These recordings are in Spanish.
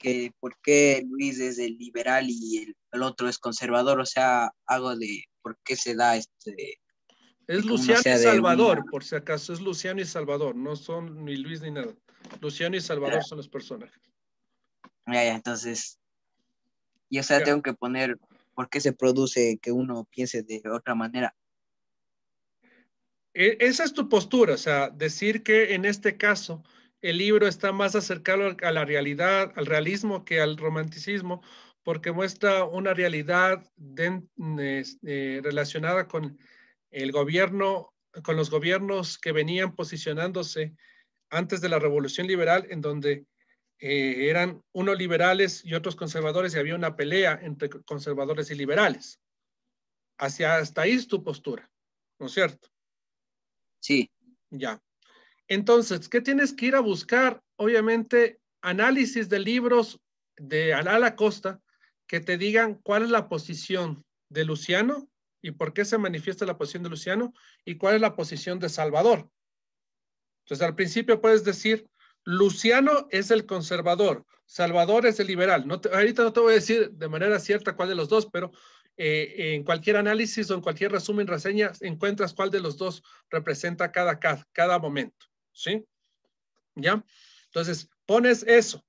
que por qué Luis es el liberal y el, otro es conservador, o sea, algo de por qué se da este... Es Luciano y Salvador, por si acaso, es Luciano y Salvador, no son ni Luis ni nada. Luciano y Salvador son los personajes. Ya, ya, entonces, yo o sea, tengo que poner por qué se produce que uno piense de otra manera. E, esa es tu postura, o sea, decir que en este caso el libro está más acercado a la realidad, al realismo que al romanticismo, porque muestra una realidad eh, relacionada con el gobierno, con los gobiernos que venían posicionándose antes de la revolución liberal, en donde eh, eran unos liberales y otros conservadores y había una pelea entre conservadores y liberales. Hacia hasta ahí es tu postura, ¿no es cierto? Sí. Ya. Entonces, ¿qué tienes que ir a buscar? Obviamente, análisis de libros de La Costa que te digan cuál es la posición de Luciano y por qué se manifiesta la posición de Luciano y cuál es la posición de Salvador. Entonces, al principio puedes decir, Luciano es el conservador, Salvador es el liberal. No ahorita no te voy a decir de manera cierta cuál de los dos, pero eh, en cualquier análisis o en cualquier resumen, reseña, encuentras cuál de los dos representa cada, cada momento. ¿sí? ¿Ya? Entonces, pones eso,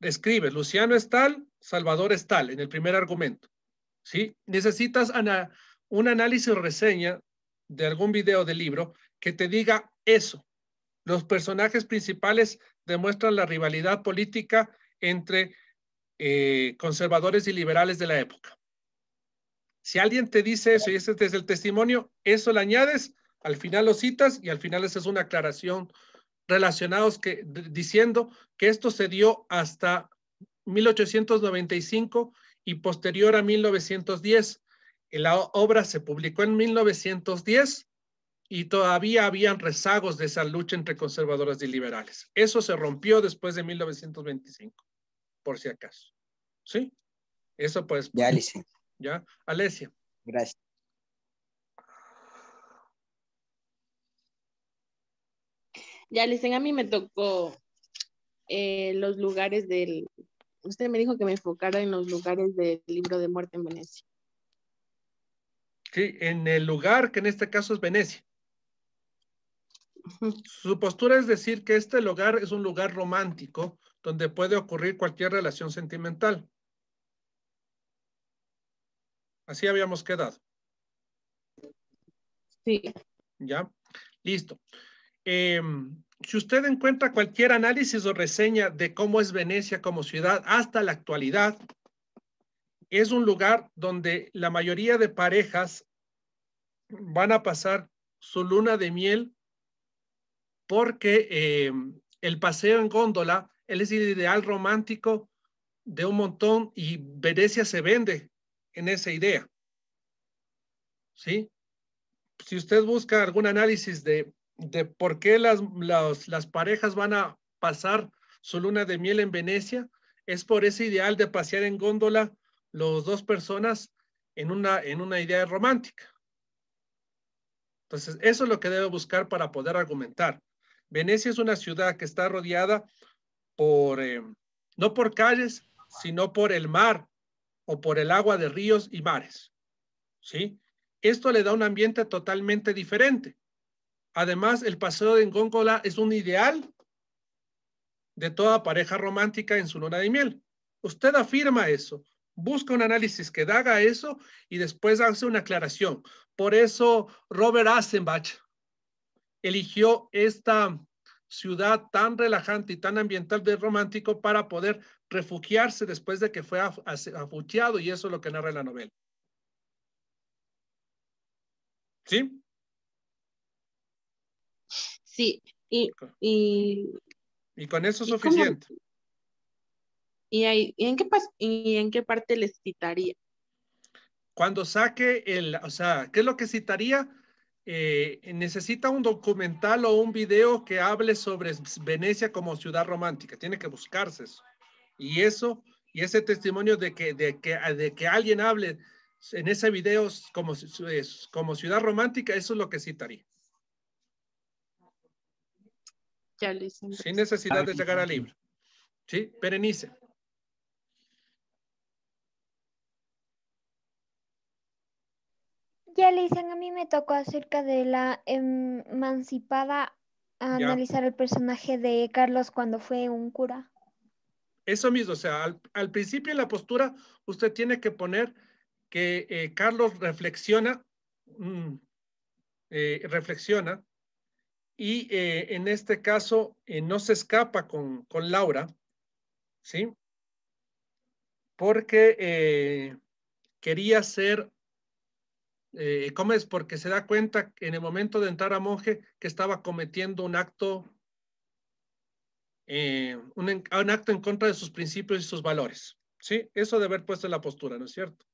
escribes, Luciano es tal, Salvador es tal, en el primer argumento, ¿sí? Necesitas un análisis o reseña de algún video de libro que te diga eso. Los personajes principales demuestran la rivalidad política entre eh, conservadores y liberales de la época. Si alguien te dice eso y ese es el testimonio, eso le añades al final lo citas y al final esa es una aclaración relacionados que, diciendo que esto se dio hasta 1895 y posterior a 1910. La obra se publicó en 1910 y todavía habían rezagos de esa lucha entre conservadores y liberales. Eso se rompió después de 1925, por si acaso. ¿Sí? Eso pues. Ya, Alicia. Ya, Alesia. Gracias. Ya, dicen a mí me tocó eh, los lugares del... Usted me dijo que me enfocara en los lugares del libro de muerte en Venecia. Sí, en el lugar que en este caso es Venecia. Su postura es decir que este lugar es un lugar romántico donde puede ocurrir cualquier relación sentimental. Así habíamos quedado. Sí. Ya, listo. Em, si usted encuentra cualquier análisis o reseña de cómo es Venecia como ciudad hasta la actualidad, es un lugar donde la mayoría de parejas van a pasar su luna de miel porque em, el paseo en góndola él es el ideal romántico de un montón y Venecia se vende en esa idea. ¿Sí? Si usted busca algún análisis de de por qué las, parejas van a pasar su luna de miel en Venecia, es por ese ideal de pasear en góndola los dos personas en una, en una idea romántica. Entonces, eso es lo que debe buscar para poder argumentar. Venecia es una ciudad que está rodeada por, eh, no por calles, sino por el mar o por el agua de ríos y mares. ¿Sí? Esto le da un ambiente totalmente diferente. Además, el paseo de Góngola es un ideal de toda pareja romántica en su luna de miel. Usted afirma eso, busca un análisis que haga eso y después hace una aclaración. Por eso Robert Asenbach eligió esta ciudad tan relajante y tan ambiental de romántico para poder refugiarse después de que fue afucheado y eso es lo que narra la novela. ¿Sí? Sí, y... Y, con eso es suficiente. y, ahí, en qué ¿Y en qué parte les citaría? Cuando saque el, o sea, ¿qué es lo que citaría? Eh, necesita un documental o un video que hable sobre Venecia como ciudad romántica. Tiene que buscarse eso. Y eso, y ese testimonio de que, de que, de que alguien hable en ese video como, eh, como ciudad romántica, eso es lo que citaría. Sin necesidad de llegar al libro. ¿Sí? Perenice. Ya, le dicen, a mí me tocó acerca de la emancipada analizar el personaje de Carlos cuando fue un cura. Eso mismo, o sea, al, principio en la postura usted tiene que poner que eh, Carlos reflexiona, mm, eh, reflexiona y eh, en este caso eh, no se escapa con, Laura, ¿sí? Porque eh, quería ser, ¿cómo es? Porque se da cuenta en el momento de entrar a monje que estaba cometiendo un acto, un, acto en contra de sus principios y sus valores, ¿sí? Eso de haber puesto en la postura, ¿no es cierto?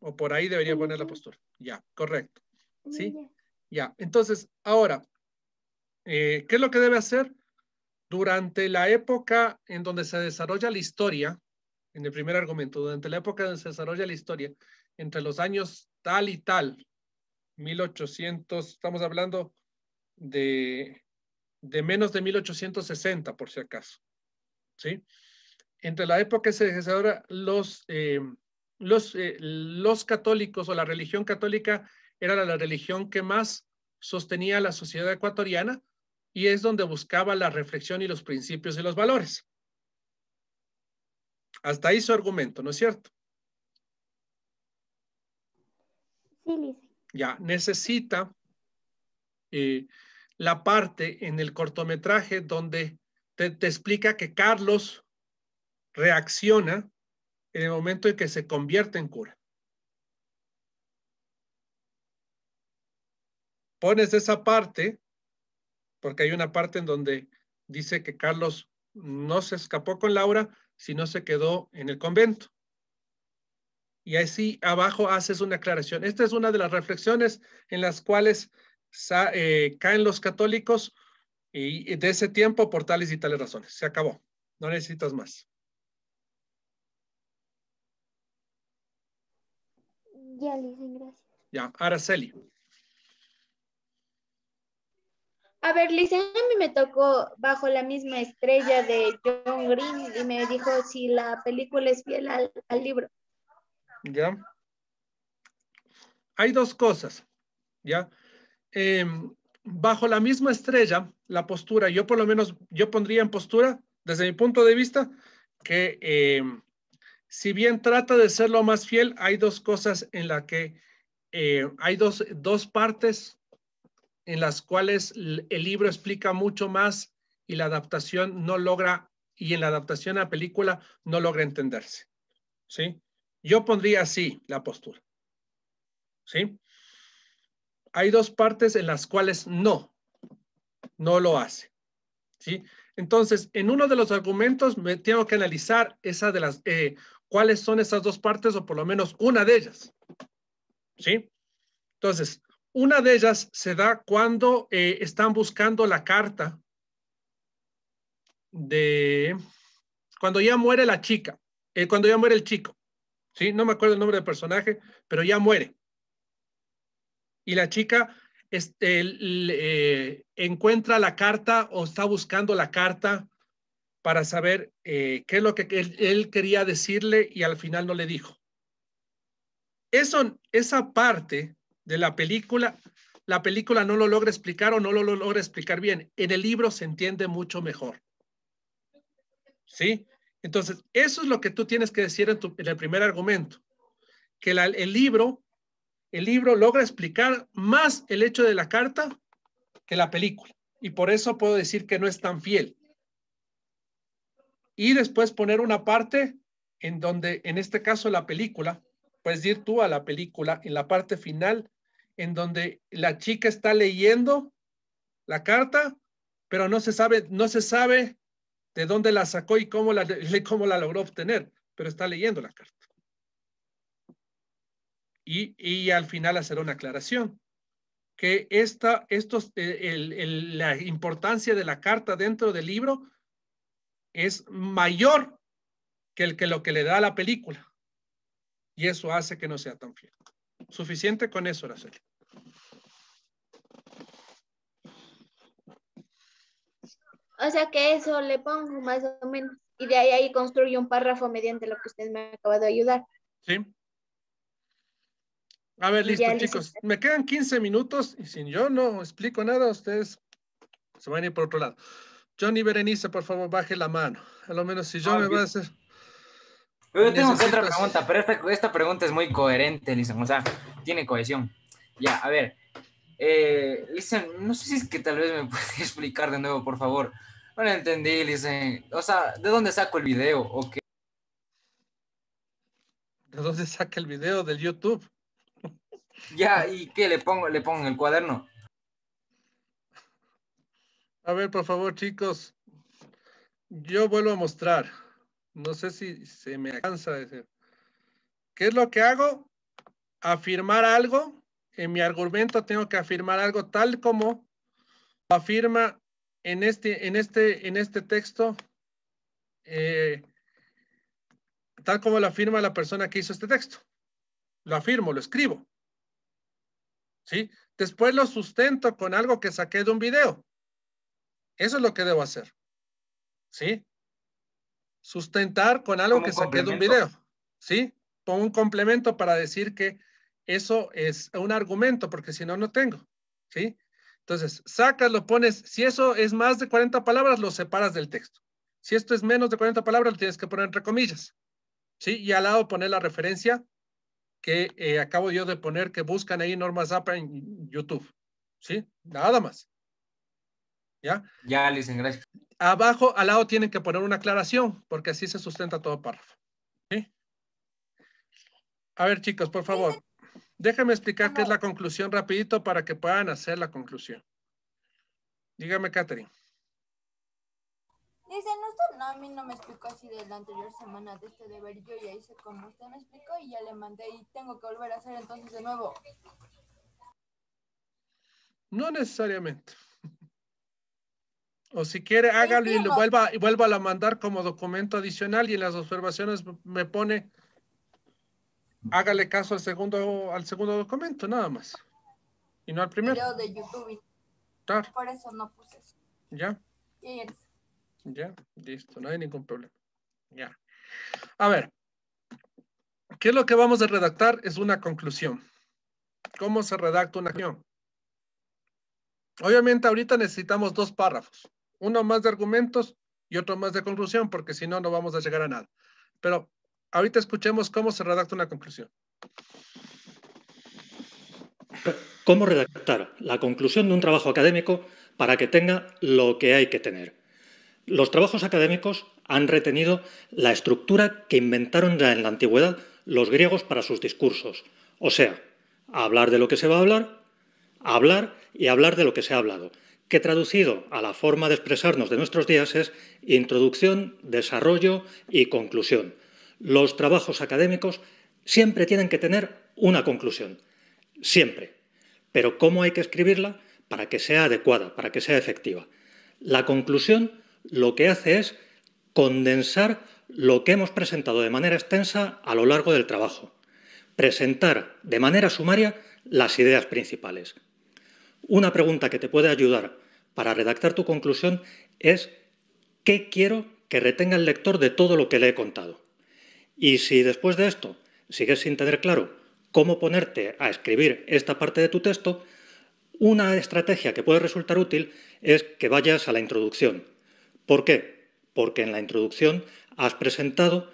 O por ahí debería poner la postura. Ya, correcto. ¿Sí? Ya, entonces, ahora, eh, ¿qué es lo que debe hacer? Durante la época en donde se desarrolla la historia, en el primer argumento, durante la época en donde se desarrolla la historia, entre los años tal y tal, 1800, estamos hablando de, de menos de 1860, por si acaso, ¿sí? Entre la época en que se desarrolla los, eh, eh, los católicos o la religión católica era la, religión que más sostenía la sociedad ecuatoriana y es donde buscaba la reflexión y los principios y los valores. Hasta ahí su argumento, ¿no es cierto? Ya, necesita eh, la parte en el cortometraje donde te, explica que Carlos reacciona en el momento en que se convierte en cura. pones esa parte, porque hay una parte en donde dice que Carlos no se escapó con Laura, sino se quedó en el convento. Y así abajo haces una aclaración. Esta es una de las reflexiones en las cuales eh, caen los católicos y de ese tiempo por tales y tales razones. Se acabó. No necesitas más. Ya, Lisa, gracias. Ya, Araceli. A ver, Liz, a mí me tocó bajo la misma estrella de John Green y me dijo si la película es fiel al, libro. Ya. Hay dos cosas, ¿ya? Em, bajo la misma estrella, la postura, yo por lo menos, yo pondría en postura, desde mi punto de vista, que em, si bien trata de ser lo más fiel, hay dos cosas en la que eh, hay dos, dos partes en las cuales el libro explica mucho más y la adaptación no logra, y en la adaptación a película no logra entenderse. ¿Sí? Yo pondría así la postura. ¿Sí? Hay dos partes en las cuales no, no lo hace. ¿Sí? Entonces, en uno de los argumentos me tengo que analizar esa de las, eh, cuáles son esas dos partes o por lo menos una de ellas. ¿Sí? Entonces, una de ellas se da cuando eh, están buscando la carta de cuando ya muere la chica, eh, cuando ya muere el chico. ¿sí? No me acuerdo el nombre del personaje, pero ya muere. Y la chica este, eh, encuentra la carta o está buscando la carta para saber qué es lo que él, quería decirle y al final no le dijo. Eso, esa parte de la película, la película no lo logra explicar o no lo, logra explicar bien. En el libro se entiende mucho mejor. ¿Sí? Entonces, eso es lo que tú tienes que decir en, el primer argumento, que el libro, el libro logra explicar más el hecho de la carta que la película. Y por eso puedo decir que no es tan fiel. Y después poner una parte en donde, en este caso, la película puedes ir tú a la película en la parte final, en donde la chica está leyendo la carta, pero no se sabe, no se sabe de dónde la sacó y cómo la, cómo la logró obtener, pero está leyendo la carta. Y, al final hacer una aclaración, que esta, estos, e, la importancia de la carta dentro del libro es mayor que, el, que lo que le da la película. Y eso hace que no sea tan fiel. Suficiente con eso, Araceli. O sea que eso le pongo más o menos. Y de ahí, ahí construyo un párrafo mediante lo que usted me ha acabado de ayudar. Sí. A ver, listo, chicos. Me quedan 15 minutos y si yo no explico nada, ustedes se van a ir por otro lado. Johnny Berenice, por favor, baje la mano. A lo menos si yo ah, me voy a hacer. Yo tengo otra pregunta, pero esta, pregunta es muy coherente, dicen, o sea, tiene cohesión. Ya, a ver, eh, no sé si es que tal vez me puedes explicar de nuevo, por favor. No lo entendí, dicen. O sea, ¿de dónde saco el video qué? ¿De dónde saca el video? Del YouTube. Ya, ¿y qué le pongo? ¿Le pongo en el cuaderno? A ver, por favor, chicos. Yo vuelvo a mostrar no sé si se me alcanza a decir. ¿Qué es lo que hago? Afirmar algo. En mi argumento tengo que afirmar algo tal como afirma en este, en este, en este texto, eh, tal como lo afirma la persona que hizo este texto. Lo afirmo, lo escribo. ¿Sí? Después lo sustento con algo que saqué de un video. Eso es lo que debo hacer. ¿Sí? Sustentar con algo que saqué de un video, ¿sí? Pongo un complemento para decir que eso es un argumento, porque si no, no tengo, ¿sí? Entonces, sacas, lo pones, si eso es más de 40 palabras, lo separas del texto. Si esto es menos de 40 palabras, lo tienes que poner entre comillas, ¿sí? Y al lado poner la referencia que eh, acabo yo de poner, que buscan ahí normas APA en YouTube, ¿sí? Nada más. ¿Ya? Ya, dicen, gracias. Abajo, al lado tienen que poner una aclaración, porque así se sustenta todo párrafo. ¿Sí? A ver, chicos, por favor, déjenme explicar qué es la conclusión rapidito para que puedan hacer la conclusión. Dígame, Catherine. Dicen no, no, a mí no me explicó así de la anterior semana de este deber. Yo ya hice como usted me explicó y ya le mandé y tengo que volver a hacer entonces de nuevo. No necesariamente. O si quiere, hágalo y lo vuelva, y vuelva a mandar como documento adicional y en las observaciones me pone, hágale caso al segundo, al segundo documento, nada más. Y no al primero. de YouTube. Por eso no puse eso. Ya. Ya, listo, no hay ningún problema. Ya. A ver, ¿qué es lo que vamos a redactar? Es una conclusión. ¿Cómo se redacta una acción? Obviamente ahorita necesitamos dos párrafos uno más de argumentos y otro más de conclusión, porque si no, no vamos a llegar a nada. Pero ahorita escuchemos cómo se redacta una conclusión. ¿Cómo redactar la conclusión de un trabajo académico para que tenga lo que hay que tener? Los trabajos académicos han retenido la estructura que inventaron ya en la antigüedad los griegos para sus discursos. O sea, hablar de lo que se va a hablar, hablar y hablar de lo que se ha hablado que traducido a la forma de expresarnos de nuestros días es introducción, desarrollo y conclusión. Los trabajos académicos siempre tienen que tener una conclusión, siempre. Pero ¿cómo hay que escribirla? Para que sea adecuada, para que sea efectiva. La conclusión lo que hace es condensar lo que hemos presentado de manera extensa a lo largo del trabajo. Presentar de manera sumaria las ideas principales. Una pregunta que te puede ayudar para redactar tu conclusión es ¿qué quiero que retenga el lector de todo lo que le he contado? Y si después de esto sigues sin tener claro cómo ponerte a escribir esta parte de tu texto, una estrategia que puede resultar útil es que vayas a la introducción. ¿Por qué? Porque en la introducción has presentado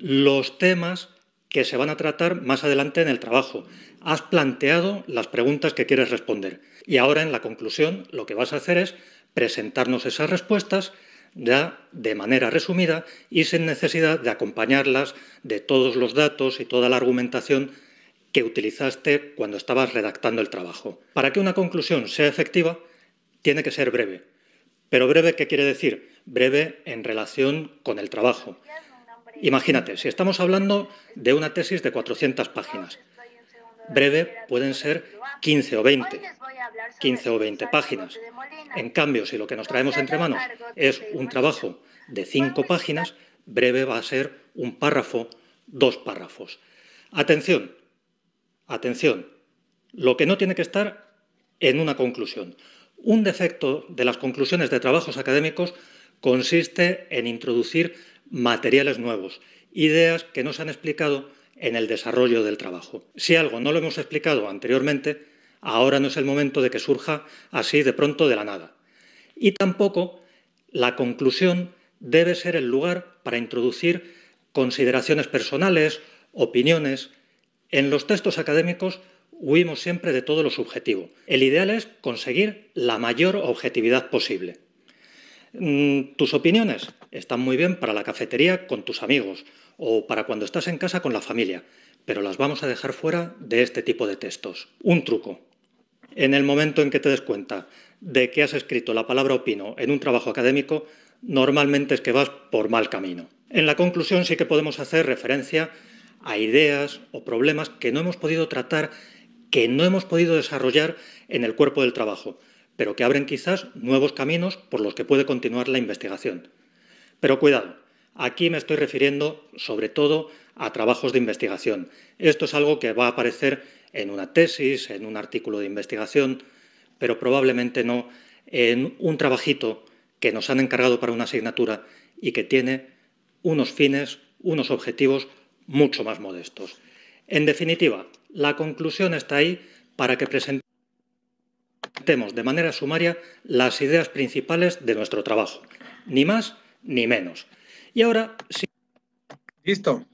los temas que se van a tratar más adelante en el trabajo. Has planteado las preguntas que quieres responder y ahora en la conclusión lo que vas a hacer es presentarnos esas respuestas ya de manera resumida y sin necesidad de acompañarlas de todos los datos y toda la argumentación que utilizaste cuando estabas redactando el trabajo. Para que una conclusión sea efectiva, tiene que ser breve. Pero breve, ¿qué quiere decir? Breve en relación con el trabajo Imagínate, si estamos hablando de una tesis de 400 páginas, breve pueden ser 15 o 20, 15 o 20 páginas. En cambio, si lo que nos traemos entre manos es un trabajo de 5 páginas, breve va a ser un párrafo, dos párrafos. Atención, atención, lo que no tiene que estar en una conclusión. Un defecto de las conclusiones de trabajos académicos consiste en introducir materiales nuevos, ideas que no se han explicado en el desarrollo del trabajo. Si algo no lo hemos explicado anteriormente, ahora no es el momento de que surja así de pronto de la nada. Y tampoco la conclusión debe ser el lugar para introducir consideraciones personales, opiniones. En los textos académicos huimos siempre de todo lo subjetivo. El ideal es conseguir la mayor objetividad posible. Mm, tus opiniones están muy bien para la cafetería con tus amigos o para cuando estás en casa con la familia, pero las vamos a dejar fuera de este tipo de textos. Un truco. En el momento en que te des cuenta de que has escrito la palabra opino en un trabajo académico, normalmente es que vas por mal camino. En la conclusión sí que podemos hacer referencia a ideas o problemas que no hemos podido tratar, que no hemos podido desarrollar en el cuerpo del trabajo pero que abren quizás nuevos caminos por los que puede continuar la investigación. Pero cuidado, aquí me estoy refiriendo sobre todo a trabajos de investigación. Esto es algo que va a aparecer en una tesis, en un artículo de investigación, pero probablemente no en un trabajito que nos han encargado para una asignatura y que tiene unos fines, unos objetivos mucho más modestos. En definitiva, la conclusión está ahí para que presentemos Temos de manera sumaria las ideas principales de nuestro trabajo, ni más ni menos. Y ahora sí. Listo.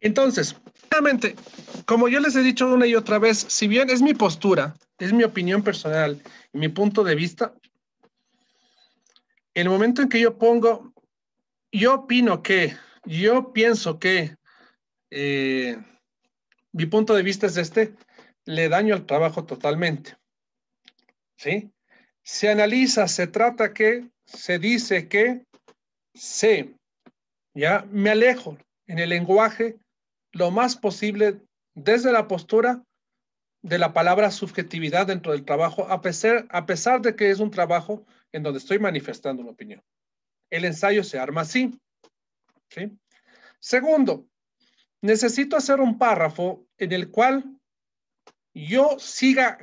Entonces, claramente, como yo les he dicho una y otra vez, si bien es mi postura, es mi opinión personal, mi punto de vista, el momento en que yo pongo, yo opino que, yo pienso que eh, mi punto de vista es este, le daño al trabajo totalmente. Se analiza, se trata que, se dice que, se, ya me alejo en el lenguaje lo más posible desde la postura de la palabra subjetividad dentro del trabajo, a pesar, a pesar de que es un trabajo en donde estoy manifestando una opinión. El ensayo se arma así. Segundo, necesito hacer un párrafo en el cual yo siga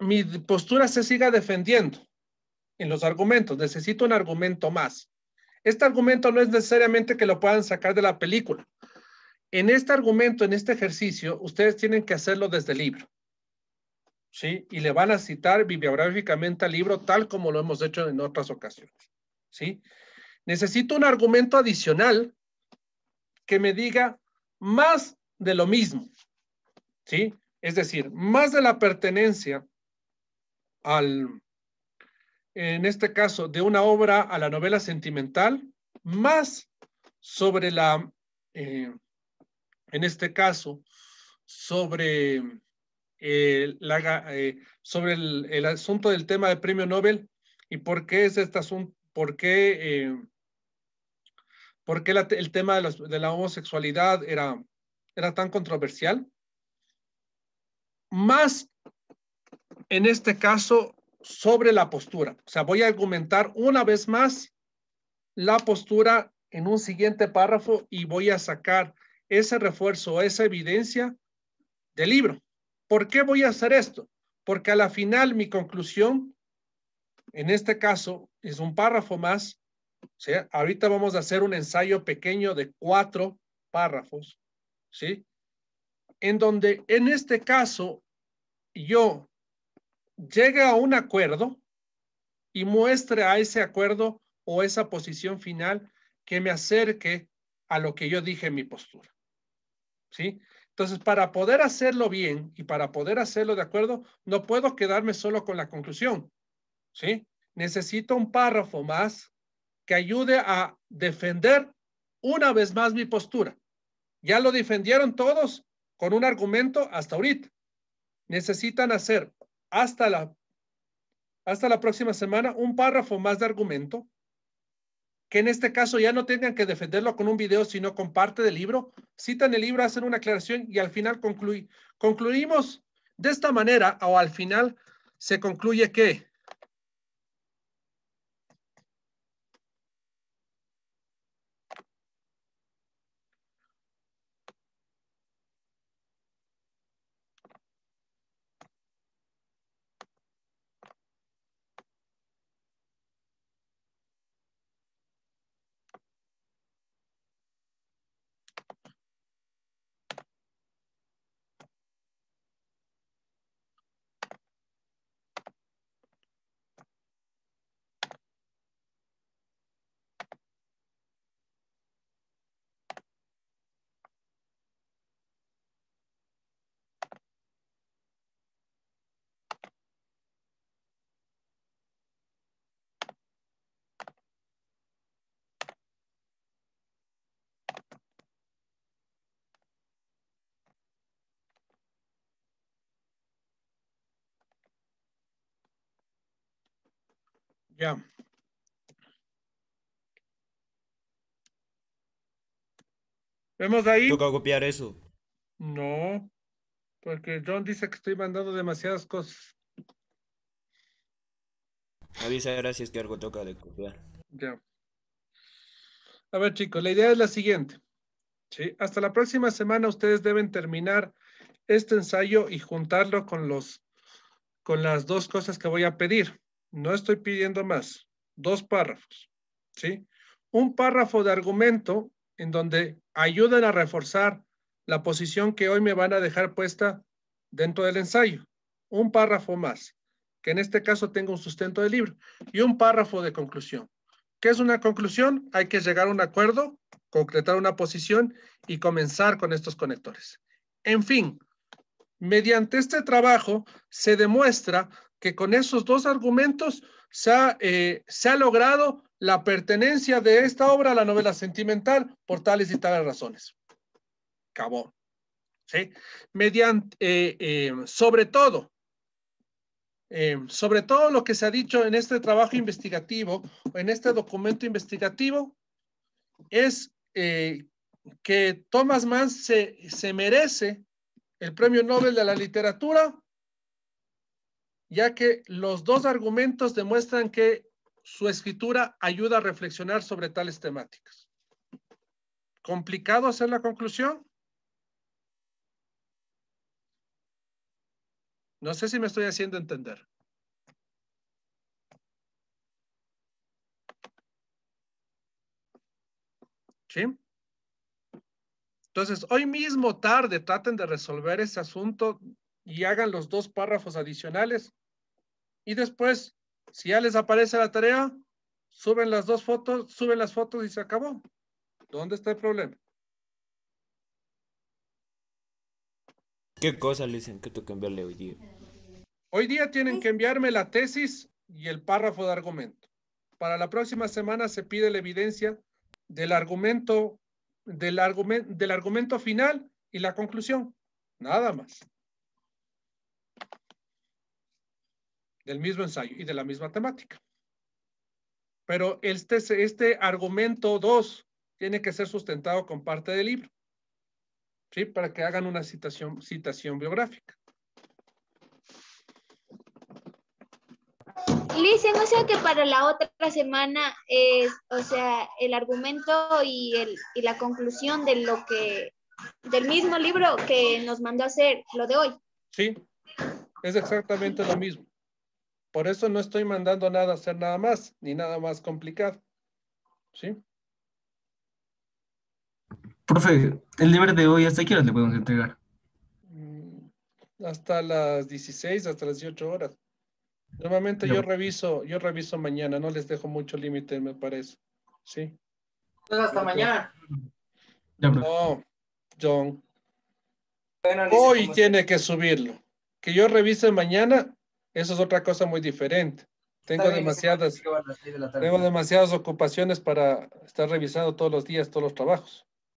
mi postura se siga defendiendo en los argumentos. Necesito un argumento más. Este argumento no es necesariamente que lo puedan sacar de la película. En este argumento, en este ejercicio, ustedes tienen que hacerlo desde el libro. ¿Sí? Y le van a citar bibliográficamente al libro tal como lo hemos hecho en otras ocasiones. ¿Sí? Necesito un argumento adicional que me diga más de lo mismo. ¿Sí? Es decir, más de la pertenencia en este caso, de una obra a la novela sentimental, más sobre la, eh, en este caso, sobre, eh, eh, sobre el, asunto del tema del premio Nobel y por qué es este asunto, por qué, por qué el tema de, de, la homosexualidad era, era tan controversial, más en este caso, sobre la postura. O sea, voy a argumentar una vez más la postura en un siguiente párrafo y voy a sacar ese refuerzo, esa evidencia del libro. ¿Por qué voy a hacer esto? Porque a la final mi conclusión, en este caso, es un párrafo más. sea, Ahorita vamos a hacer un ensayo pequeño de cuatro párrafos, ¿sí? En donde, en este caso, yo llegue a un acuerdo y muestre a ese acuerdo o esa posición final que me acerque a lo que yo dije en mi postura. ¿Sí? Entonces, para poder hacerlo bien y para poder hacerlo de acuerdo, no puedo quedarme solo con la conclusión. ¿Sí? Necesito un párrafo más que ayude a defender una vez más mi postura. Ya lo defendieron todos con un argumento hasta ahorita. Necesitan hacer hasta la, hasta la próxima semana un párrafo más de argumento, que en este caso ya no tengan que defenderlo con un video, sino con parte del libro. Citan el libro, hacen una aclaración y al final concluimos de esta manera o al final se concluye que Ya. ¿Vemos ahí? Toca copiar eso. No, porque John dice que estoy mandando demasiadas cosas. Avisa ahora si es que algo toca de copiar. Ya. A ver, chicos, la idea es la siguiente. ¿sí? Hasta la próxima semana ustedes deben terminar este ensayo y juntarlo con, los, con las dos cosas que voy a pedir. No estoy pidiendo más. Dos párrafos. ¿sí? Un párrafo de argumento en donde ayuden a reforzar la posición que hoy me van a dejar puesta dentro del ensayo. Un párrafo más, que en este caso tengo un sustento de libro. Y un párrafo de conclusión. ¿Qué es una conclusión? Hay que llegar a un acuerdo, concretar una posición y comenzar con estos conectores. En fin, mediante este trabajo se demuestra que con esos dos argumentos eh, se ha, logrado la pertenencia de esta obra a la novela sentimental por tales y tales razones. Acabó. ¿Sí? Mediante, eh, eh, sobre todo, sobre todo lo que se ha dicho en este trabajo investigativo, en este documento investigativo, es que Thomas Mann se, se merece el Premio Nobel de la Literatura ya que los dos argumentos demuestran que su escritura ayuda a reflexionar sobre tales temáticas. ¿Complicado hacer la conclusión? No sé si me estoy haciendo entender. ¿Sí? Entonces, hoy mismo tarde traten de resolver ese asunto y hagan los dos párrafos adicionales. Y después, si ya les aparece la tarea, suben las dos fotos, suben las fotos y se acabó. ¿Dónde está el problema? ¿Qué cosa le dicen que tengo que enviarle hoy día? Hoy día tienen que enviarme la tesis y el párrafo de argumento. Para la próxima semana se pide la evidencia del argumento, del argumento final y la conclusión. Nada más. del mismo ensayo y de la misma temática. Pero este, este argumento 2 tiene que ser sustentado con parte del libro, ¿sí? Para que hagan una citación, citación biográfica. Lice, no sé que para la otra semana es, o sea, el argumento y, el, y la conclusión de lo que, del mismo libro que nos mandó a hacer lo de hoy. Sí, es exactamente lo mismo. Por eso no estoy mandando nada a hacer nada más, ni nada más complicado. ¿Sí? Profe, el libre de hoy, ¿hasta qué hora le podemos entregar? Mm, hasta las 16, hasta las 18 horas. Normalmente yo reviso, yo reviso mañana, no les dejo mucho límite, me parece. ¿Sí? Pues hasta mañana. No, oh, John. Hoy tiene que subirlo. Que yo revise mañana, eso es otra cosa muy diferente. Tengo demasiadas, tengo demasiadas ocupaciones para estar revisando todos los días todos los trabajos.